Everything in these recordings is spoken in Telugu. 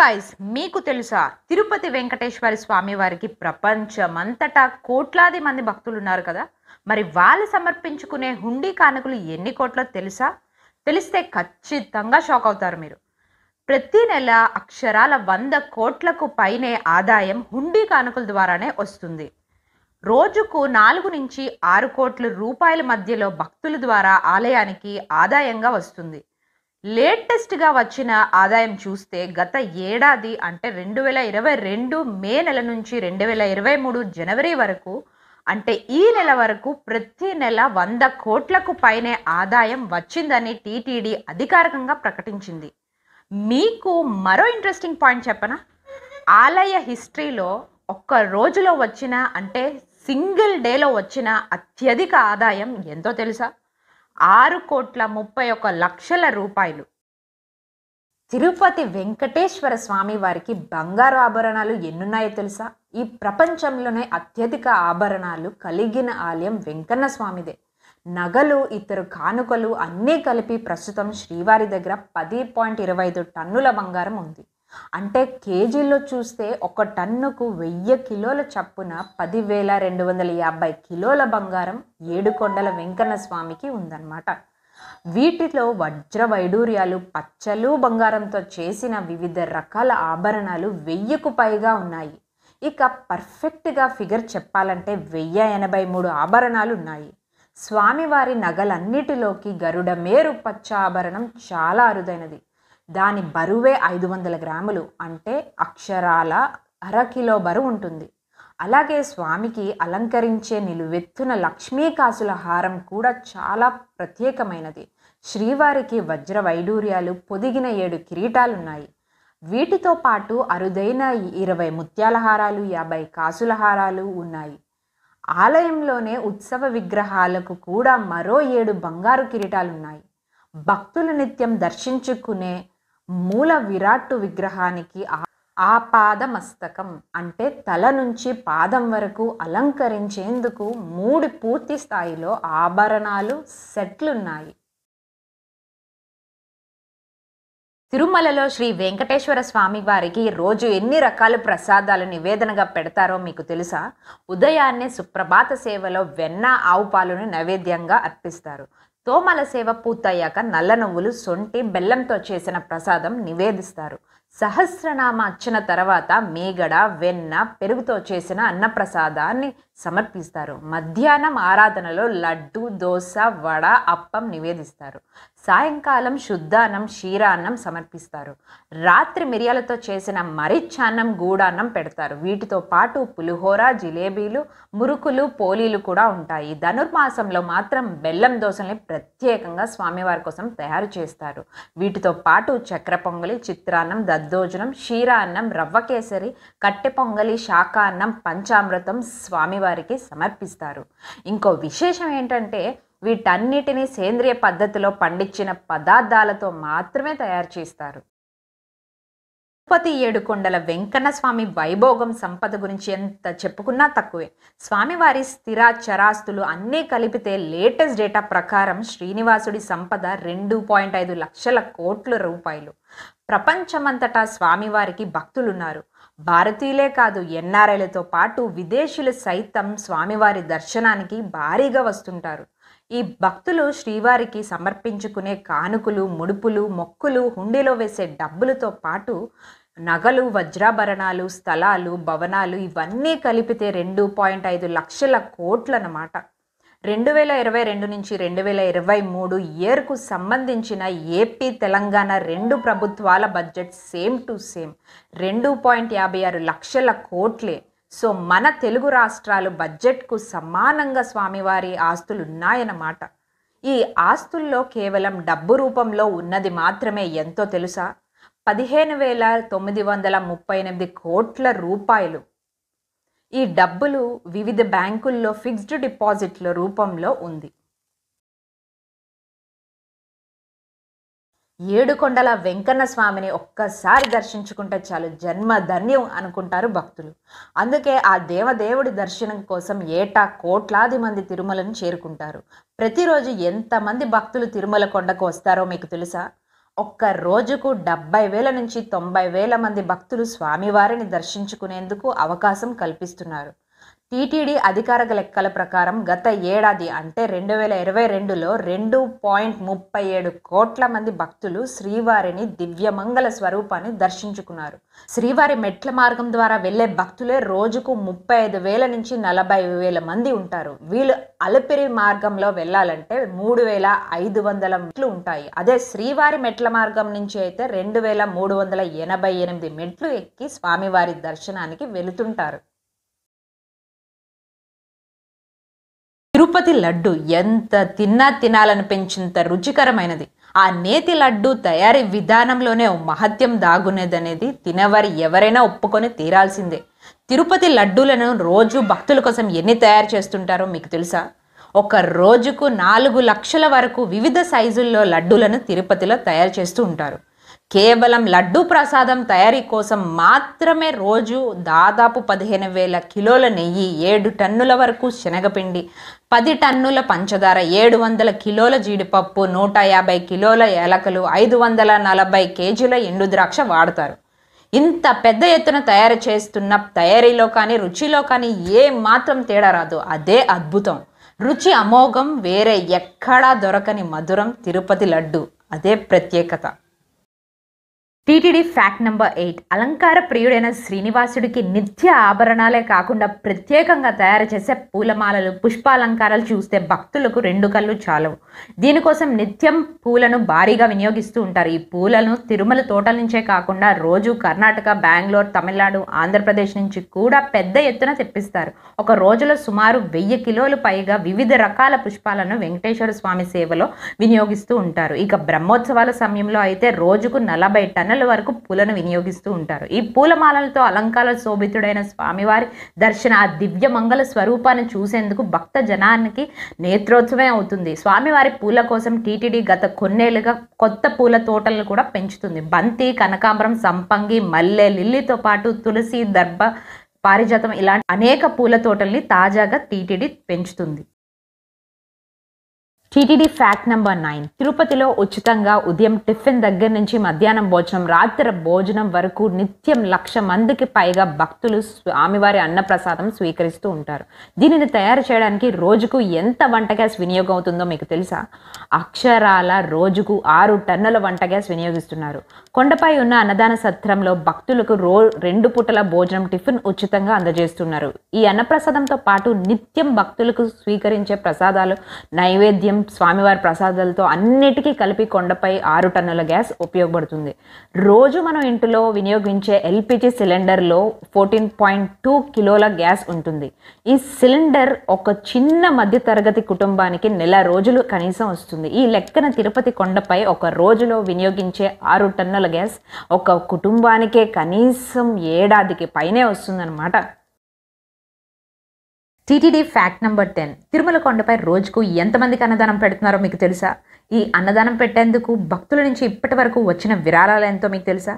గాయస్ మీకు తెలుసా తిరుపతి వెంకటేశ్వర స్వామి వారికి ప్రపంచమంతటా కోట్లాది మంది భక్తులు ఉన్నారు కదా మరి వాళ్ళు సమర్పించుకునే హుండీ కానుకలు ఎన్ని కోట్లో తెలుసా తెలిస్తే ఖచ్చితంగా షాక్ అవుతారు మీరు ప్రతి నెల అక్షరాల వంద కోట్లకు పైనే ఆదాయం హుండీ కానుకల ద్వారానే వస్తుంది రోజుకు నాలుగు నుంచి ఆరు కోట్ల రూపాయల మధ్యలో భక్తుల ద్వారా ఆలయానికి ఆదాయంగా వస్తుంది లేటెస్ట్గా వచ్చిన ఆదాయం చూస్తే గత ఏడాది అంటే రెండు వేల ఇరవై రెండు మే నెల నుంచి రెండు వేల ఇరవై మూడు జనవరి వరకు అంటే ఈ నెల వరకు ప్రతి నెల వంద కోట్లకు పైనే ఆదాయం వచ్చిందని టీటీడీ అధికారికంగా ప్రకటించింది మీకు మరో ఇంట్రెస్టింగ్ పాయింట్ చెప్పనా ఆలయ హిస్టరీలో ఒక్క రోజులో వచ్చిన అంటే సింగిల్ డేలో వచ్చిన అత్యధిక ఆదాయం ఎంతో తెలుసా ఆరు కోట్ల ముప్పై ఒక లక్షల రూపాయలు తిరుపతి వెంకటేశ్వర స్వామి వారికి బంగారు ఆభరణాలు ఎన్నున్నాయో తెలుసా ఈ ప్రపంచంలోనే అత్యధిక ఆభరణాలు కలిగిన ఆలయం వెంకన్న స్వామిదే నగలు ఇతరు కానుకలు అన్నీ కలిపి ప్రస్తుతం శ్రీవారి దగ్గర పది పాయింట్ ఇరవై ఐదు టన్నుల బంగారం ఉంది అంటే కేజీలో చూస్తే ఒక టన్నుకు వెయ్యి కిలోల చప్పున పదివేల రెండు వందల యాభై కిలోల బంగారం ఏడుకొండల వెంకన్న స్వామికి ఉందన్నమాట వీటిలో వజ్ర వైడూర్యాలు పచ్చలు బంగారంతో చేసిన వివిధ రకాల ఆభరణాలు వెయ్యకు పైగా ఉన్నాయి ఇక పర్ఫెక్ట్గా ఫిగర్ చెప్పాలంటే వెయ్యి ఎనభై మూడు ఆభరణాలు ఉన్నాయి స్వామివారి నగలన్నిటిలోకి గరుడ మేరు పచ్చ ఆభరణం చాలా అరుదైనది దాని బరువే ఐదు వందల గ్రాములు అంటే అక్షరాల అరకిలో బరువు ఉంటుంది అలాగే స్వామికి అలంకరించే నిలువెత్తున లక్ష్మీ కాసుల హారం కూడా చాలా ప్రత్యేకమైనది శ్రీవారికి వజ్ర వైడూర్యాలు పొదిగిన ఏడు కిరీటాలున్నాయి వీటితో పాటు అరుదైన ఇరవై ముత్యాల హారాలు యాభై కాసుల హారాలు ఉన్నాయి ఆలయంలోనే ఉత్సవ విగ్రహాలకు కూడా మరో ఏడు బంగారు కిరీటాలున్నాయి భక్తులు నిత్యం దర్శించుకునే మూల విరాట్టు విగ్రహానికి ఆ పాదమస్తకం అంటే తల నుంచి పాదం వరకు అలంకరించేందుకు మూడు పూర్తి స్థాయిలో ఆభరణాలు సెట్లున్నాయి తిరుమలలో శ్రీ వెంకటేశ్వర స్వామి వారికి రోజు ఎన్ని రకాల ప్రసాదాలు నివేదనగా పెడతారో మీకు తెలుసా ఉదయాన్నే సుప్రభాత సేవలో వెన్న ఆవు పాలును నైవేద్యంగా అర్పిస్తారు తోమల సేవ పూర్తయ్యాక నల్ల నువ్వులు సొంటి బెల్లంతో చేసిన ప్రసాదం నివేదిస్తారు సహస్రనామ అచ్చిన తర్వాత మేగడ వెన్న పెరుగుతో చేసిన అన్నప్రసాదాన్ని సమర్పిస్తారు మధ్యాహ్నం ఆరాధనలో లడ్డు దోశ వడ అప్పం నివేదిస్తారు సాయంకాలం శుద్ధాన్నం క్షీరాన్నం సమర్పిస్తారు రాత్రి మిరియాలతో చేసిన మరిచ్ఛాన్నం గూడాన్నం పెడతారు వీటితో పాటు పులిహోర జిలేబీలు మురుకులు పోలీలు కూడా ఉంటాయి ధనుర్మాసంలో మాత్రం బెల్లం దోశల్ని ప్రత్యేకంగా స్వామివారి కోసం తయారు చేస్తారు వీటితో పాటు చక్ర పొంగలి చిత్రాన్నం దద్దోజనం క్షీరాన్నం రవ్వకేసరి కట్టె పొంగలి శాఖాన్నం పంచామృతం స్వామివారికి సమర్పిస్తారు ఇంకో విశేషం ఏంటంటే వీటన్నిటినీ సేంద్రియ పద్ధతిలో పండించిన పదార్థాలతో మాత్రమే తయారు చేస్తారు తిరుపతి ఏడుకొండల వెంకన్న స్వామి వైభోగం సంపద గురించి ఎంత చెప్పుకున్నా తక్కువే స్వామివారి స్థిర చరాస్తులు అన్నీ కలిపితే లేటెస్ట్ డేటా ప్రకారం శ్రీనివాసుడి సంపద రెండు పాయింట్ ఐదు లక్షల కోట్ల రూపాయలు ప్రపంచమంతటా స్వామివారికి భక్తులున్నారు భారతీయులే కాదు ఎన్ఆర్ఐలతో పాటు విదేశీయులు సైతం స్వామివారి దర్శనానికి భారీగా వస్తుంటారు ఈ భక్తులు శ్రీవారికి సమర్పించుకునే కానుకలు ముడుపులు మొక్కులు హుండీలో వేసే డబ్బులతో పాటు నగలు వజ్రాభరణాలు స్థలాలు భవనాలు ఇవన్నీ కలిపితే రెండు పాయింట్ ఐదు లక్షల అన్నమాట రెండు వేల ఇరవై రెండు నుంచి రెండు వేల ఇరవై మూడు ఇయర్కు సంబంధించిన ఏపీ తెలంగాణ రెండు ప్రభుత్వాల బడ్జెట్ సేమ్ టు సేమ్ రెండు పాయింట్ యాభై ఆరు లక్షల కోట్లే సో మన తెలుగు రాష్ట్రాలు బడ్జెట్కు సమానంగా స్వామివారి ఆస్తులు ఉన్నాయన్నమాట ఈ ఆస్తుల్లో కేవలం డబ్బు రూపంలో ఉన్నది మాత్రమే ఎంతో తెలుసా పదిహేను వేల తొమ్మిది వందల ముప్పై ఎనిమిది కోట్ల రూపాయలు ఈ డబ్బులు వివిధ బ్యాంకుల్లో ఫిక్స్డ్ డిపాజిట్ల రూపంలో ఉంది ఏడుకొండల వెంకన్న స్వామిని ఒక్కసారి దర్శించుకుంటే చాలు జన్మ ధన్యం అనుకుంటారు భక్తులు అందుకే ఆ దేవదేవుడి దర్శనం కోసం ఏటా కోట్లాది మంది తిరుమలను చేరుకుంటారు ప్రతిరోజు ఎంతమంది భక్తులు తిరుమల కొండకు వస్తారో మీకు తెలుసా ఒక్క రోజుకు డెబ్బై వేల నుంచి తొంభై వేల మంది భక్తులు స్వామివారిని దర్శించుకునేందుకు అవకాశం కల్పిస్తున్నారు టీటీడీ అధికారిక లెక్కల ప్రకారం గత ఏడాది అంటే రెండు వేల ఇరవై రెండులో రెండు పాయింట్ ముప్పై ఏడు కోట్ల మంది భక్తులు శ్రీవారిని దివ్యమంగళ స్వరూపాన్ని దర్శించుకున్నారు శ్రీవారి మెట్ల మార్గం ద్వారా వెళ్లే భక్తులే రోజుకు ముప్పై ఐదు వేల నుంచి నలభై వేల మంది ఉంటారు వీళ్ళు అలపిరి మార్గంలో వెళ్ళాలంటే మూడు వేల ఐదు వందల మెట్లు ఉంటాయి అదే శ్రీవారి మెట్ల మార్గం నుంచి అయితే రెండు వేల మూడు వందల ఎనభై ఎనిమిది మెట్లు ఎక్కి స్వామివారి దర్శనానికి వెళుతుంటారు తిరుపతి లడ్డు ఎంత తిన్నా తినాలనిపించేంత రుచికరమైనది ఆ నేతి లడ్డు తయారీ విధానంలోనే మహత్యం దాగునేదనేది తినేవారు ఎవరైనా ఒప్పుకొని తీరాల్సిందే తిరుపతి లడ్డూలను రోజు భక్తుల కోసం ఎన్ని తయారు చేస్తుంటారో మీకు తెలుసా ఒక రోజుకు నాలుగు లక్షల వరకు వివిధ సైజుల్లో లడ్డూలను తిరుపతిలో తయారు చేస్తూ ఉంటారు కేవలం లడ్డూ ప్రసాదం తయారీ కోసం మాత్రమే రోజు దాదాపు పదిహేను వేల కిలోల నెయ్యి ఏడు టన్నుల వరకు శనగపిండి పది టన్నుల పంచదార ఏడు వందల కిలోల జీడిపప్పు నూట యాభై కిలోల ఏలకలు ఐదు వందల నలభై కేజీల ఎండుద్రాక్ష వాడతారు ఇంత పెద్ద ఎత్తున తయారు చేస్తున్న తయారీలో కానీ రుచిలో కానీ ఏ మాత్రం తేడా రాదు అదే అద్భుతం రుచి అమోఘం వేరే ఎక్కడా దొరకని మధురం తిరుపతి లడ్డు అదే ప్రత్యేకత టీటీడీ ఫ్యాక్ట్ నెంబర్ ఎయిట్ అలంకార ప్రియుడైన శ్రీనివాసుడికి నిత్య ఆభరణాలే కాకుండా ప్రత్యేకంగా తయారు చేసే పూలమాలలు పుష్పాలంకారాలు చూస్తే భక్తులకు రెండు కళ్ళు చాలవు దీనికోసం నిత్యం పూలను భారీగా వినియోగిస్తూ ఉంటారు ఈ పూలను తిరుమల తోటల నుంచే కాకుండా రోజు కర్ణాటక బెంగళూరు తమిళనాడు ఆంధ్రప్రదేశ్ నుంచి కూడా పెద్ద ఎత్తున తెప్పిస్తారు ఒక రోజులో సుమారు వెయ్యి కిలోలు పైగా వివిధ రకాల పుష్పాలను వెంకటేశ్వర స్వామి సేవలో వినియోగిస్తూ ఉంటారు ఇక బ్రహ్మోత్సవాల సమయంలో అయితే రోజుకు నలభై టన్నులు గంటల వరకు పూలను వినియోగిస్తూ ఉంటారు ఈ పూలమాలలతో అలంకార శోభితుడైన స్వామివారి దర్శన ఆ దివ్య మంగళ స్వరూపాన్ని చూసేందుకు భక్త జనానికి నేత్రోత్సవం అవుతుంది స్వామివారి పూల కోసం టీటీడీ గత కొన్నేళ్లుగా కొత్త పూల తోటలను కూడా పెంచుతుంది బంతి కనకాంబరం సంపంగి మల్లె లిల్లీతో పాటు తులసి దర్భ పారిజాతం ఇలాంటి అనేక పూల తోటల్ని తాజాగా టీటీడీ పెంచుతుంది టీటీడీ ఫ్యాక్ట్ నెంబర్ నైన్ తిరుపతిలో ఉచితంగా ఉదయం టిఫిన్ దగ్గర నుంచి మధ్యాహ్నం భోజనం రాత్రి భోజనం వరకు నిత్యం లక్ష మందికి పైగా భక్తులు స్వామివారి అన్నప్రసాదం స్వీకరిస్తూ ఉంటారు దీనిని తయారు చేయడానికి రోజుకు ఎంత వంట గ్యాస్ వినియోగం అవుతుందో మీకు తెలుసా అక్షరాల రోజుకు ఆరు టన్నుల వంట గ్యాస్ వినియోగిస్తున్నారు కొండపై ఉన్న అన్నదాన సత్రంలో భక్తులకు రో రెండు పూటల భోజనం టిఫిన్ ఉచితంగా అందజేస్తున్నారు ఈ అన్నప్రసాదంతో పాటు నిత్యం భక్తులకు స్వీకరించే ప్రసాదాలు నైవేద్యం స్వామివారి ప్రసాదాలతో అన్నిటికీ కలిపి కొండపై ఆరు టన్నుల గ్యాస్ ఉపయోగపడుతుంది రోజు మనం ఇంటిలో వినియోగించే ఎల్పిజి సిలిండర్లో ఫోర్టీన్ పాయింట్ టూ కిలోల గ్యాస్ ఉంటుంది ఈ సిలిండర్ ఒక చిన్న మధ్యతరగతి కుటుంబానికి నెల రోజులు కనీసం వస్తుంది ఈ లెక్కన తిరుపతి కొండపై ఒక రోజులో వినియోగించే ఆరు టన్నుల గ్యాస్ ఒక కుటుంబానికే కనీసం ఏడాదికి పైనే వస్తుందన్నమాట TTD fact number ten Tirumala కొండపై రోజుకు ఎంతమందికి అన్నదానం పెడుతున్నారో మీకు తెలుసా ఈ అన్నదానం పెట్టేందుకు భక్తుల నుంచి ఇప్పటి వరకు వచ్చిన విరాళాలు ఎంతో మీకు తెలుసా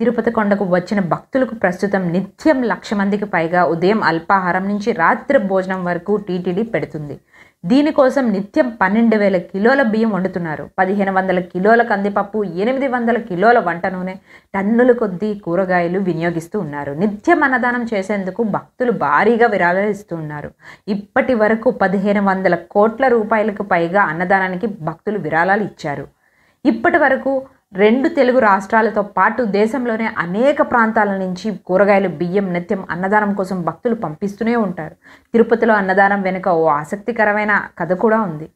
తిరుపతి కొండకు వచ్చిన భక్తులకు ప్రస్తుతం నిత్యం లక్ష మందికి పైగా ఉదయం అల్పాహారం నుంచి రాత్రి భోజనం వరకు టీటీడీ పెడుతుంది దీనికోసం నిత్యం పన్నెండు వేల కిలోల బియ్యం వండుతున్నారు పదిహేను వందల కిలోల కందిపప్పు ఎనిమిది వందల కిలోల వంట నూనె టన్నుల కొద్దీ కూరగాయలు వినియోగిస్తూ ఉన్నారు నిత్యం అన్నదానం చేసేందుకు భక్తులు భారీగా విరాళాలు ఉన్నారు ఇప్పటి వరకు పదిహేను వందల కోట్ల రూపాయలకు పైగా అన్నదానానికి భక్తులు విరాళాలు ఇచ్చారు ఇప్పటి వరకు రెండు తెలుగు రాష్ట్రాలతో పాటు దేశంలోనే అనేక ప్రాంతాల నుంచి కూరగాయలు బియ్యం నిత్యం అన్నదానం కోసం భక్తులు పంపిస్తూనే ఉంటారు తిరుపతిలో అన్నదానం వెనుక ఓ ఆసక్తికరమైన కథ కూడా ఉంది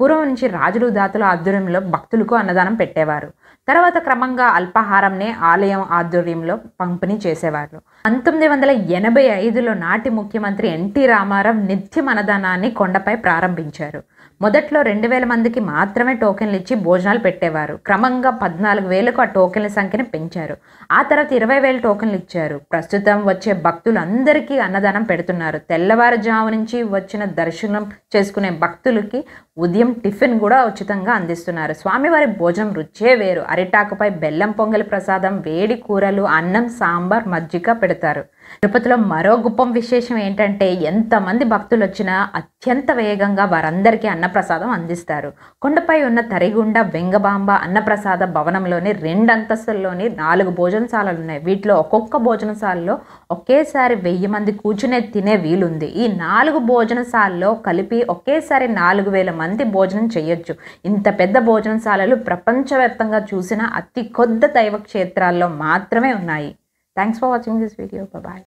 పూర్వం నుంచి రాజులు దాతల ఆధ్వర్యంలో భక్తులకు అన్నదానం పెట్టేవారు తర్వాత క్రమంగా అల్పాహారంనే ఆలయం ఆధ్వర్యంలో పంపిణీ చేసేవారు పంతొమ్మిది వందల ఎనభై ఐదులో నాటి ముఖ్యమంత్రి ఎన్టీ రామారావు నిత్యం అన్నదానాన్ని కొండపై ప్రారంభించారు మొదట్లో రెండు వేల మందికి మాత్రమే టోకెన్లు ఇచ్చి భోజనాలు పెట్టేవారు క్రమంగా పద్నాలుగు వేలకు ఆ టోకెన్ల సంఖ్యను పెంచారు ఆ తర్వాత ఇరవై వేల టోకెన్లు ఇచ్చారు ప్రస్తుతం వచ్చే భక్తులు అందరికీ అన్నదానం పెడుతున్నారు తెల్లవారుజాము నుంచి వచ్చిన దర్శనం చేసుకునే భక్తులకి ఉదయం టిఫిన్ కూడా ఉచితంగా అందిస్తున్నారు స్వామివారి భోజనం రుచే వేరు అరిటాకుపై బెల్లం పొంగలి ప్రసాదం వేడి కూరలు అన్నం సాంబార్ మజ్జిగ పెడతారు తిరుపతిలో మరో గొప్ప విశేషం ఏంటంటే ఎంతమంది భక్తులు వచ్చినా అత్యంత వేగంగా వారందరికీ అన్నప్రసాదం అందిస్తారు కొండపై ఉన్న తరిగుండ వెంగబాంబ అన్నప్రసాద భవనంలోని రెండు అంతస్తుల్లోని నాలుగు భోజనశాలలు ఉన్నాయి వీటిలో ఒక్కొక్క భోజనశాలలో ఒకేసారి వెయ్యి మంది కూర్చునే తినే వీలుంది ఈ నాలుగు భోజనశాలలో కలిపి ఒకేసారి నాలుగు వేల మంది భోజనం చేయొచ్చు ఇంత పెద్ద భోజనశాలలు ప్రపంచవ్యాప్తంగా చూసిన అతి కొద్ద దైవక్షేత్రాల్లో మాత్రమే ఉన్నాయి Thanks for watching this video. Bye-bye.